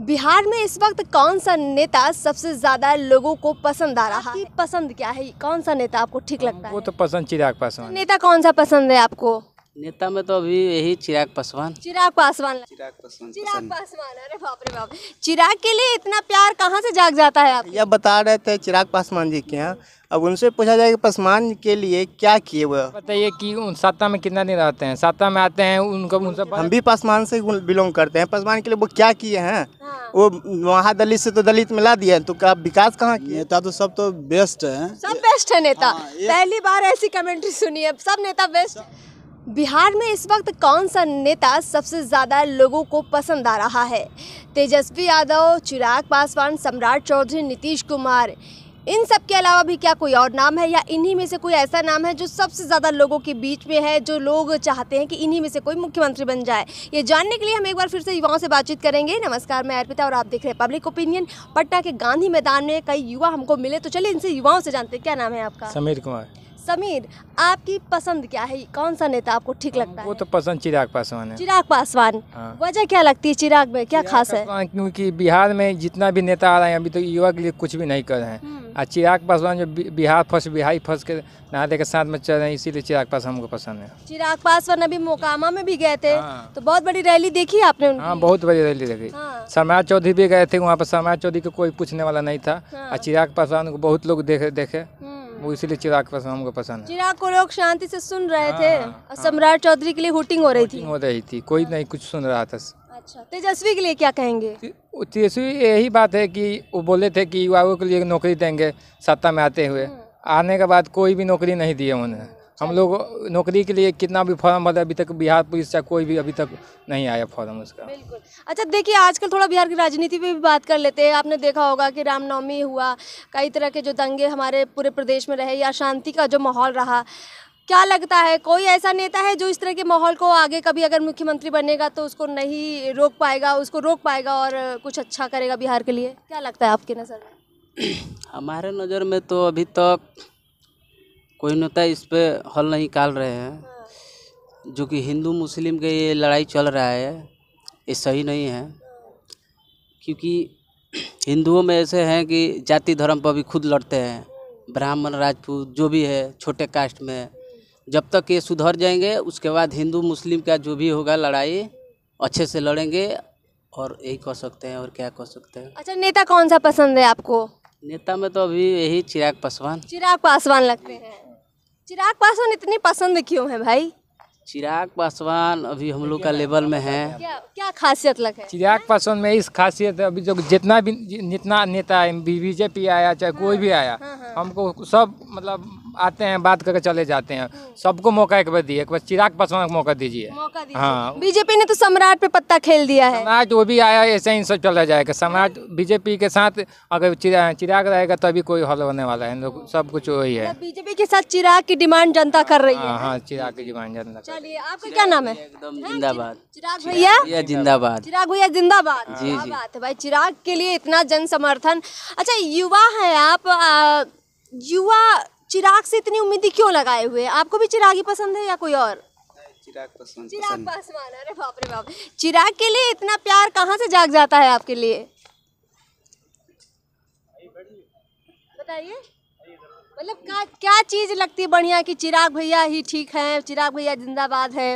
बिहार में इस वक्त कौन सा नेता सबसे ज्यादा लोगों को पसंद आ रहा है पसंद क्या है कौन सा नेता आपको ठीक लगता है वो तो पसंद चिराग पासवान नेता कौन सा पसंद है आपको नेता में तो अभी यही चिराग पासवान चिराग पासवान चिराग पासवान चिराग पासवान अरे बाप रे बाप चिराग के लिए इतना प्यार कहाँ से जाग जाता है आप यह बता रहे थे चिराग पासवान जी के यहाँ अब उनसे पूछा जाए कि पासवान के लिए क्या किए वो बताइए कि उन सत्ता में कितना दिन रहते हैं सत्ता में आते हैं उनको उनसे हम भी पासवान से बिलोंग करते हैं पासवान के लिए वो क्या किए हैं हाँ। वो वहाँ दलित से तो दलित मिला दिया तो क्या विकास कहाँ किए नेता तो सब तो बेस्ट है सब बेस्ट है नेता हाँ, पहली बार ऐसी कमेंट्री सुनी है सब नेता बेस्ट बिहार में इस वक्त कौन सा नेता सबसे ज़्यादा लोगों को पसंद आ रहा है तेजस्वी यादव चिराग पासवान सम्राट चौधरी नीतीश कुमार इन सब के अलावा भी क्या कोई और नाम है या इन्हीं में से कोई ऐसा नाम है जो सबसे ज़्यादा लोगों के बीच में है जो लोग चाहते हैं कि इन्हीं में से कोई मुख्यमंत्री बन जाए ये जानने के लिए हम एक बार फिर से युवाओं से बातचीत करेंगे नमस्कार मैं अर्पिता और आप देख रहे हैं पब्लिक ओपिनियन पटना के गांधी मैदान में कई युवा हमको मिले तो चलिए इनसे युवाओं से जानते हैं क्या नाम है आपका समीर कुमार समीर आपकी पसंद क्या है कौन सा नेता आपको ठीक लगता है वो तो पसंद चिराग पासवान है चिराग पासवान हाँ। वजह क्या लगती है चिराग में क्या चिराग खास है क्योंकि बिहार में जितना भी नेता आ रहे हैं अभी तो युवा के लिए कुछ भी नहीं कर रहे हैं हम्म। और चिराग पासवान जो बिहार फर्स्ट बिहार फर्स्ट के नारे के साथ में चल रहे हैं इसीलिए चिराग पासवान हमको पसंद है चिराग पासवान अभी मोकामा में भी गए थे हाँ। तो बहुत बड़ी रैली देखी आपने हाँ बहुत बड़ी रैली देखी समाज हाँ। चौधरी भी गए थे वहाँ पर समाज चौधरी को कोई पूछने वाला नहीं था हाँ। और चिराग पासवान को बहुत लोग देखे देखे हम्म। वो इसीलिए चिराग पसंद हमको पसंद है चिराग को लोग शांति से सुन रहे हाँ, थे और हाँ, हाँ। सम्राट चौधरी के लिए होटिंग हो रही थी हो रही थी कोई नहीं कुछ सुन रहा था अच्छा तेजस्वी के लिए क्या कहेंगे तेजस्वी यही बात है कि वो बोले थे कि युवाओं के लिए नौकरी देंगे सत्ता में आते हुए आने के बाद कोई भी नौकरी नहीं दी उन्होंने हम लोग नौकरी के लिए कितना भी फॉर्म भरे अभी तक बिहार पुलिस चाहे कोई भी अभी तक नहीं आया फॉर्म उसका बिल्कुल अच्छा देखिए आजकल थोड़ा बिहार की राजनीति पे भी बात कर लेते हैं आपने देखा होगा कि रामनवमी हुआ कई तरह के जो दंगे हमारे पूरे प्रदेश में रहे या शांति का जो माहौल रहा क्या लगता है कोई ऐसा नेता है जो इस तरह के माहौल को आगे कभी अगर मुख्यमंत्री बनेगा तो उसको नहीं रोक पाएगा उसको रोक पाएगा और कुछ अच्छा करेगा बिहार के लिए क्या लगता है आपकी नज़र में हमारे नज़र में तो अभी तक कोई नेता इस पर हल नहीं निकाल रहे हैं हाँ। जो कि हिंदू मुस्लिम के ये लड़ाई चल रहा है ये सही नहीं है क्योंकि हिंदुओं में ऐसे हैं कि जाति धर्म पर भी खुद लड़ते हैं ब्राह्मण राजपूत जो भी है छोटे कास्ट में जब तक ये सुधर जाएंगे उसके बाद हिंदू मुस्लिम का जो भी होगा लड़ाई अच्छे से लड़ेंगे और यही कह सकते हैं और क्या कह सकते हैं अच्छा नेता कौन सा पसंद है आपको नेता में तो अभी यही चिराग पासवान चिराग पासवान लगते हैं चिराग पासवान इतनी पसंद क्यों है भाई चिराग पासवान अभी हम लोग का लेवल में है क्या क्या खासियत लग है चिराग पासवान में इस खासियत है अभी जो जितना भी जितना नेता बीजेपी आया चाहे कोई भी आया हाँ, हाँ, हाँ। हमको सब मतलब आते हैं बात करके चले जाते हैं हम्म। सबको मौका एक बार दिए एक बार चिराग पासवान को मौका दीजिए हाँ बीजेपी ने तो सम्राट पे पत्ता खेल दिया है सम्राट वो भी आया ऐसे ही सब चला जाएगा सम्राट बीजेपी के साथ अगर चिराग रहेगा तभी कोई हल होने वाला है सब कुछ वही है मतलब बीजेपी के साथ चिराग की डिमांड जनता कर रही है हाँ, हाँ चिराग की डिमांड जनता चलिए आपका क्या नाम है हाँ, जिंदाबाद चिराग भैया जिंदाबाद चिराग भैया जिंदाबाद जी जी बात है भाई चिराग के लिए इतना जन समर्थन अच्छा युवा है आप युवा चिराग से इतनी उम्मीद क्यों लगाए हुए आपको भी चिराग ही पसंद है या कोई और चिराग पसंद चिराग पासवान अरे बाप रे बाप चिराग के लिए इतना प्यार कहाँ से जाग जाता है आपके लिए बताइए मतलब क्या क्या चीज लगती है बढ़िया कि चिराग भैया ही ठीक है चिराग भैया जिंदाबाद है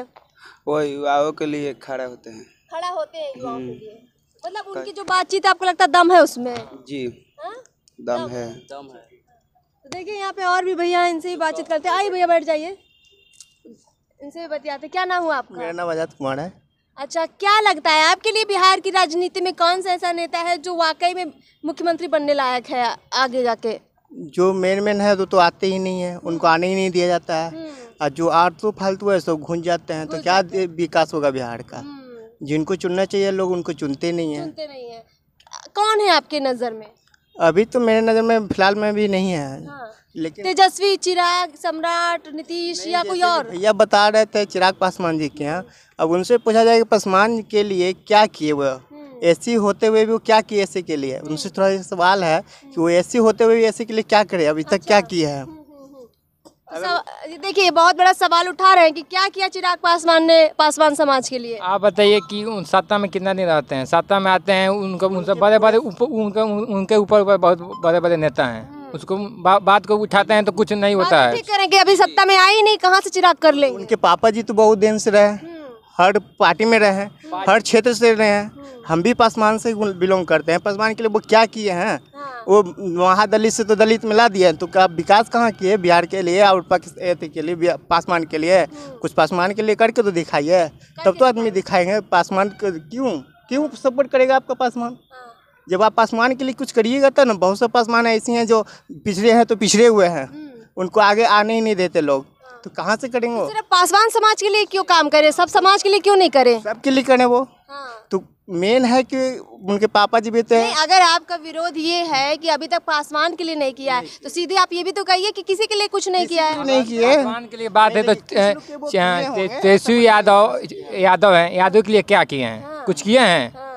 वो युवाओं के लिए खड़ा होते हैं खड़ा होते हैं युवाओं के हम्म। लिए मतलब उनकी जो बातचीत आपको लगता है दम है उसमें जी हा? दम, दम है दम है तो देखिए यहाँ पे और भी भैया इनसे ही तो बातचीत तो करते हैं आइए भैया बैठ जाइए इनसे भी बतियाते क्या नाम हुआ आपका मेरा नाम आजाद कुमार है अच्छा क्या लगता है आपके लिए बिहार की राजनीति में कौन सा ऐसा नेता है जो वाकई में मुख्यमंत्री बनने लायक है आगे जाके जो मेन मेन है तो तो आते ही नहीं है उनको आने ही नहीं दिया जाता है हम्म। और जो आरतू फालतू है सब घूम जाते हैं तो क्या विकास होगा बिहार का हम्म। जिनको चुनना चाहिए लोग उनको चुनते नहीं है चुनते नहीं है कौन है आपके नज़र में अभी तो मेरे नज़र में फिलहाल में भी नहीं है हाँ। लेकिन तेजस्वी चिराग सम्राट नीतीश या कोई और भैया बता रहे थे चिराग पासवान जी के यहाँ अब उनसे पूछा जाए कि पासवान के लिए क्या किए वो हम्म। एसी होते हुए भी वो क्या किए ऐसे के लिए हम्म। उनसे थोड़ा सवाल है कि वो ऐसी होते हुए भी ऐसे के लिए क्या करे अभी तक अच्छा। क्या किया है हम्म। देखिए बहुत बड़ा सवाल उठा रहे हैं कि क्या किया चिराग पासवान ने पासवान समाज के लिए आप बताइए कि उन सत्ता में कितना दिन रहते हैं सत्ता में आते हैं उनको उनसे तो बड़े बड़े उनके उनके ऊपर बहुत बड़े बड़े नेता हैं हम्म। उसको बा, बात को उठाते हैं तो कुछ नहीं होता तो है करेंगे अभी सत्ता में आई नहीं कहाँ से चिराग कर ले उनके पापा जी तो बहुत दिन से रहे हम्म। हर पार्टी में रहे हर क्षेत्र से रहे हैं हम्म। हम भी पासवान से बिलोंग करते हैं पासवान के लिए वो क्या किए हैं वो वहाँ दलित से तो दलित मिला दिया तो क्या विकास कहाँ किए बिहार के लिए और पाकिस्तान के लिए पासवान के लिए हाँ। कुछ पासवान के लिए करके तो दिखाइए तब तो आदमी दिखाएंगे पासवान क्यों क्यों सपोर्ट करेगा आपका पासवान हाँ। जब आप पासवान के लिए कुछ करिएगा तो ना बहुत से पासवान ऐसी हैं जो पिछड़े हैं तो पिछड़े हुए हैं हम्म। उनको आगे आने ही नहीं देते लोग हाँ। तो कहाँ से करेंगे तो पासवान समाज के लिए क्यों काम करे सब समाज के लिए क्यों नहीं करे सबके लिए करें वो हाँ। तो मेन है कि उनके पापा जी भी थे अगर आपका विरोध ये है कि अभी तक पासवान के लिए नहीं किया है तो सीधे आप ये भी तो कहिए कि किसी के लिए कुछ नहीं किया है नहीं किया पासवान के लिए बात है तो हाँ, तेजस्वी यादव यादव है यादव के लिए क्या किए हैं हाँ। कुछ किए हैं हाँ।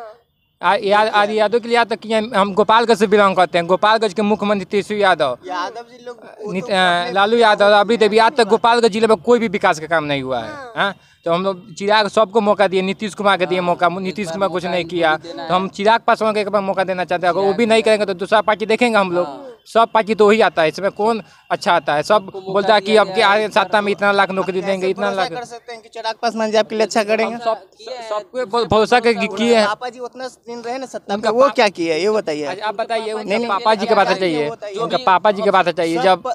आदि यादव के लिए याद तक हम गोपालगंज से बिलोंग करते हैं गोपालगंज के मुख्यमंत्री तेजस्वी यादव तो लालू यादव राबड़ी देवी आज तक हाँ। गोपालगंज जिले में कोई भी विकास का काम नहीं हुआ है हाँ, हाँ। तो हम लोग चिराग सबको मौका दिए नीतीश कुमार के दिए हाँ, मौका नीतीश कुमार कुछ नहीं किया तो हम चिराग पासवान को एक बार मौका देना चाहते हैं अगर वो भी नहीं करेंगे तो दूसरा पार्टी देखेंगे हम लोग सब पार्टी तो वही आता है इसमें कौन अच्छा आता है सब बोलता है कि अब के आगे सत्ता में इतना लाख नौकरी देंगे इतना लाख कर सकते हैं कि चिराग पासवान जी आपके लिए अच्छा करेंगे सबको भरोसा किए हैं पापा जी उतना दिन रहे ना सत्ता में वो क्या किया ये बताइए अच्छा, आप बताइए पापा जी के बात चाहिए उनका पापा जी के बात चाहिए जब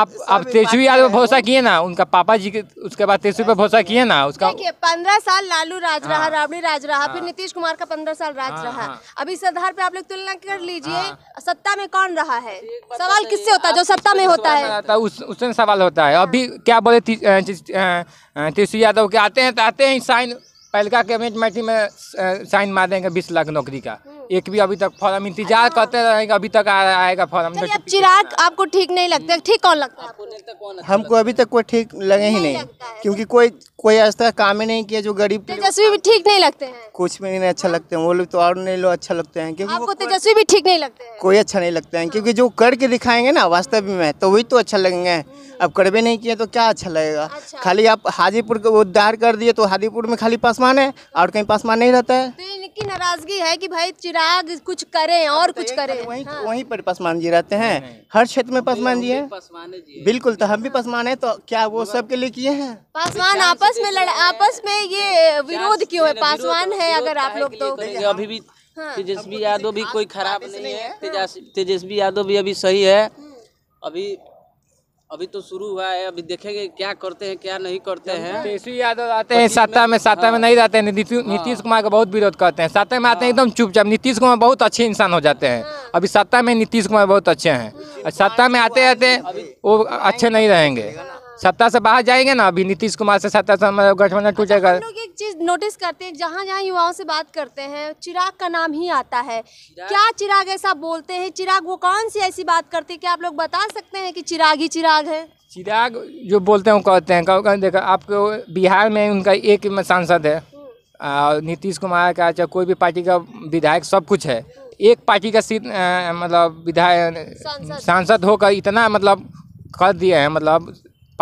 आप आप तेजस्वी यादव भरोसा किए ना उनका पापा जी के उसके बाद तेजस्वी पे भरोसा किए ना उसका पंद्रह साल लालू राज रहा हाँ। राबड़ी राज रहा फिर हाँ। नीतीश कुमार का पंद्रह साल राज हाँ, रहा अब इस आधार पे आप लोग तुलना कर लीजिए सत्ता में कौन रहा है सवाल किससे होता है जो सत्ता में होता है उस उससे सवाल होता है अभी क्या बोले तेजस्वी यादव के आते हैं तो आते हैं साइन पहलका कैबिनेट मैटी में साइन मार देंगे बीस लाख नौकरी का एक भी अभी तक फॉर्म इंतजार अच्छा। करते रहेंगे अभी तक आ आएगा फॉर्म तो अब चिराग आपको ठीक नहीं लगता ठीक कौन लगता है अच्छा हमको अभी तक कोई ठीक लगे ही नहीं क्योंकि कोई कोई आज तक काम ही नहीं किया जो गरीब तो तेजस्वी भी ठीक नहीं लगते हैं कुछ भी नहीं अच्छा लगते हैं वो लोग तो और नहीं लोग अच्छा लगते हैं क्योंकि आपको तेजस्वी भी ठीक नहीं लगते कोई अच्छा नहीं लगता है हाँ। क्योंकि जो करके दिखाएंगे ना वास्तव में तो वही तो अच्छा लगेंगे अब करवे नहीं किए तो क्या अच्छा लगेगा अच्छा। खाली आप हाजीपुर को उद्धार कर दिए तो हाजीपुर में खाली पासवान है और कहीं पासवान नहीं रहता है तो इनकी नाराजगी है कि भाई चिराग आग कुछ करें और तो कुछ करें वहीं हाँ। वहीं पर पसमान जी रहते हैं हर क्षेत्र में पसमान जी हैं बिल्कुल तो हम भी हाँ। पसमान हैं तो क्या वो सबके लिए किए हैं पासवान आपस में लड़ आपस में ये विरोध क्यों है पासवान है अगर आप लोग तो अभी भी हाँ। तेजस्वी यादव भी कोई खराब नहीं है तेजस्वी यादव भी अभी सही है हाँ। अभी अभी तो शुरू हुआ है अभी देखेंगे क्या करते हैं क्या नहीं करते हैं तेजस्वी यादव आते हैं सत्ता में सत्ता में हाँ। नहीं रहते हैं हाँ। नीतीश कुमार का बहुत विरोध करते हैं सत्ता में आते हैं हाँ। एकदम चुपचाप नीतीश कुमार बहुत अच्छे इंसान हो जाते हैं अभी सत्ता में नीतीश कुमार बहुत अच्छे हैं सत्ता में आते आते वो अच्छे नहीं रहेंगे सत्ता से बाहर जाएंगे ना अभी नीतीश कुमार से सत्ता से हमारा गठबंधन अच्छा, टूट जाएगा लोग एक चीज नोटिस करते हैं जहाँ जहाँ युवाओं से बात करते हैं चिराग का नाम ही आता है क्या चिराग ऐसा बोलते हैं चिराग वो कौन सी ऐसी बात करते हैं क्या आप लोग बता सकते हैं कि चिराग ही चिराग है चिराग जो बोलते हैं वो कहते हैं देखो आपको बिहार में उनका एक सांसद है हम्म। नीतीश कुमार का चाहे कोई भी पार्टी का विधायक सब कुछ है एक पार्टी का सीट मतलब विधायक सांसद होकर इतना मतलब कर दिया है मतलब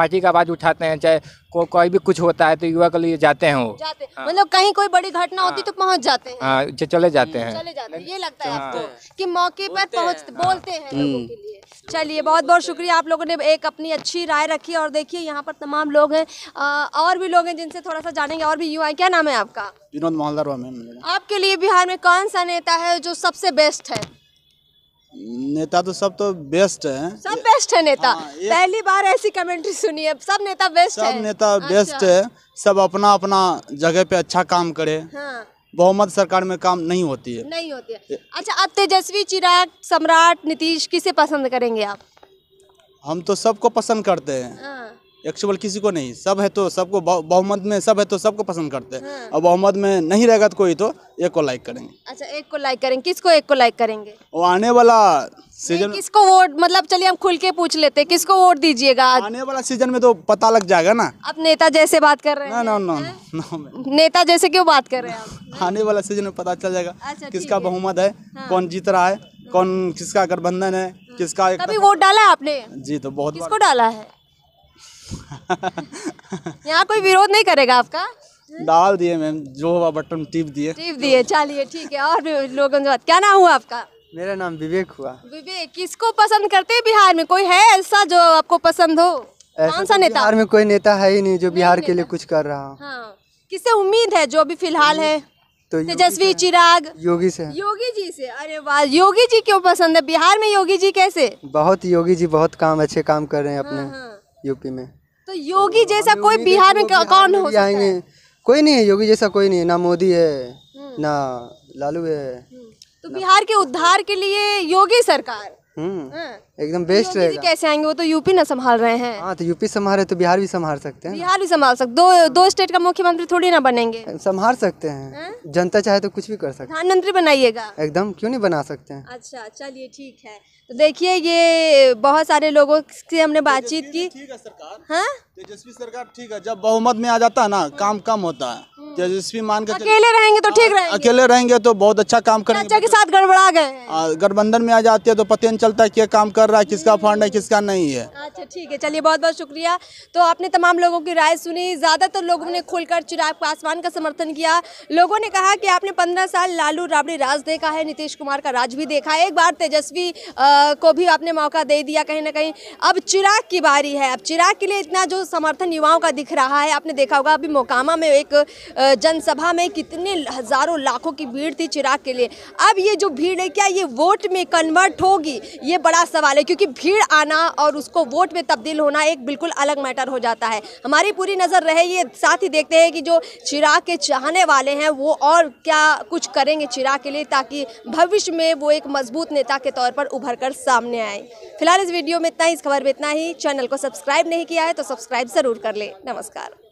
पार्टी का आवाज़ उठाते हैं चाहे को, कोई भी कुछ होता है तो युवा के लिए जाते हैं वो हाँ। मतलब कहीं कोई बड़ी घटना होती हाँ। तो पहुंच जाते हैं हाँ चले जाते हम्म, हैं चले जाते हैं ये लगता है हाँ। आपको कि मौके पर पहुंच बोलते हैं हाँ। हम्म। चलिए बहुत बहुत शुक्रिया आप लोगों ने एक अपनी अच्छी राय रखी और देखिए यहाँ पर तमाम लोग हैं और भी लोग हैं जिनसे थोड़ा सा जानेंगे और भी युवा क्या नाम है आपका विनोद मोहल्दार आपके लिए बिहार में कौन सा नेता है जो सबसे बेस्ट है नेता तो सब तो बेस्ट है सब बेस्ट है नेता हाँ, पहली बार ऐसी कमेंट्री सुनी है सब नेता बेस्ट सब है नेता बेस्ट अच्छा। है सब अपना अपना जगह पे अच्छा काम करे हाँ। बहुमत सरकार में काम नहीं होती है नहीं होती है अच्छा अब तेजस्वी चिराग सम्राट नीतीश किसे पसंद करेंगे आप हम तो सबको पसंद करते हैं हाँ। एक्चुअल किसी को नहीं सब है तो सबको बहुमत में सब है तो सबको पसंद करते हैं हाँ। और बहुमत में नहीं रहेगा तो कोई तो एक को लाइक करेंगे अच्छा एक को लाइक करेंगे किसको एक को लाइक करेंगे वो आने वाला सीजन किसको वोट मतलब चलिए हम खुल के पूछ लेते हैं किसको वोट दीजिएगा आने वाला सीजन में तो पता लग जाएगा ना आप नेता जैसे बात कर रहे हैं नेता जैसे क्यों बात कर रहे हैं आप आने वाला सीजन में पता चल जाएगा अच्छा, किसका बहुमत है हाँ। कौन जीत रहा है कौन किसका गठबंधन है किसका कभी वोट डाला है आपने जी तो बहुत किसको डाला है यहाँ कोई विरोध नहीं करेगा आपका डाल दिए मैम जो हुआ बटन टिप दिए टीप दिए चलिए ठीक है और लोगों बाद क्या नाम हुआ आपका मेरा नाम विवेक हुआ विवेक किसको पसंद करते हैं बिहार में कोई है ऐसा जो आपको पसंद हो कौन तो सा नेता बिहार में कोई नेता है ही नहीं जो बिहार के लिए कुछ कर रहा हो हाँ। किससे उम्मीद है जो अभी फिलहाल है तो तेजस्वी चिराग योगी से योगी जी से अरे वाह योगी जी क्यों पसंद है बिहार में योगी जी कैसे बहुत योगी जी बहुत काम अच्छे काम कर रहे हैं हाँ, अपने हाँ। यूपी में तो योगी तो जैसा कोई बिहार में कौन हो जाएंगे कोई नहीं है योगी जैसा कोई नहीं है ना मोदी है हम्म। ना लालू है हम्म। तो बिहार के उद्धार के लिए योगी सरकार हम्म। हाँ। एकदम बेस्ट रहेगा कैसे आएंगे वो तो यूपी ना संभाल रहे हैं हाँ तो यूपी संभाल रहे तो बिहार भी संभाल सकते हैं बिहार भी संभाल सकते दो दो स्टेट का मुख्यमंत्री थोड़ी ना बनेंगे संभाल सकते हैं जनता चाहे तो कुछ भी कर सकते प्रधानमंत्री बनाइएगा एकदम क्यों नहीं बना सकते हैं अच्छा चलिए ठीक है तो देखिए ये बहुत सारे लोगों से हमने बातचीत की ठीक है सरकार हाँ तेजस्वी सरकार ठीक है जब बहुमत में आ जाता है ना काम कम होता है हम्म। हम्म। तेजस्वी मान के अकेले रहेंगे तो ठीक हाँ, रहेंगे अकेले रहेंगे तो बहुत अच्छा काम करेंगे के साथ गड़बड़ा गए गठबंधन में आ जाती है तो पते नहीं चलता है क्या काम कर रहा है किसका फंड है किसका नहीं है अच्छा ठीक है चलिए बहुत बहुत शुक्रिया तो आपने तमाम लोगों की राय सुनी ज़्यादातर तो लोगों ने खुलकर चिराग पासवान का समर्थन किया लोगों ने कहा कि आपने पंद्रह साल लालू राबड़ी राज देखा है नीतीश कुमार का राज भी देखा है एक बार तेजस्वी को भी आपने मौका दे दिया कहीं ना कहीं अब चिराग की बारी है अब चिराग के लिए इतना जो समर्थन युवाओं का दिख रहा है आपने देखा होगा अभी मोकामा में एक जनसभा में कितने हज़ारों लाखों की भीड़ थी चिराग के लिए अब ये जो भीड़ है क्या ये वोट में कन्वर्ट होगी ये बड़ा सवाल है क्योंकि भीड़ आना और उसको वोट में तब्दील होना एक बिल्कुल अलग मैटर हो जाता है हमारी पूरी नज़र रहे ये साथ ही देखते हैं कि जो चिराग के चाहने वाले हैं वो और क्या कुछ करेंगे चिराग के लिए ताकि भविष्य में वो एक मजबूत नेता के तौर पर उभर कर सामने आए फिलहाल इस वीडियो में इतना ही इस खबर में इतना ही चैनल को सब्सक्राइब नहीं किया है तो सब्सक्राइब ज़रूर कर लें नमस्कार